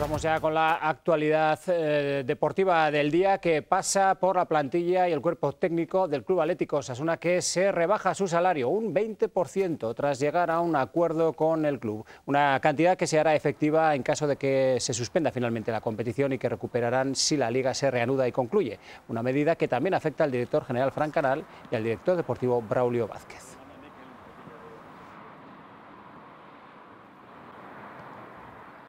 Vamos ya con la actualidad eh, deportiva del día que pasa por la plantilla y el cuerpo técnico del Club Atlético Sasuna que se rebaja su salario un 20% tras llegar a un acuerdo con el club. Una cantidad que se hará efectiva en caso de que se suspenda finalmente la competición y que recuperarán si la liga se reanuda y concluye. Una medida que también afecta al director general Fran Canal y al director deportivo Braulio Vázquez.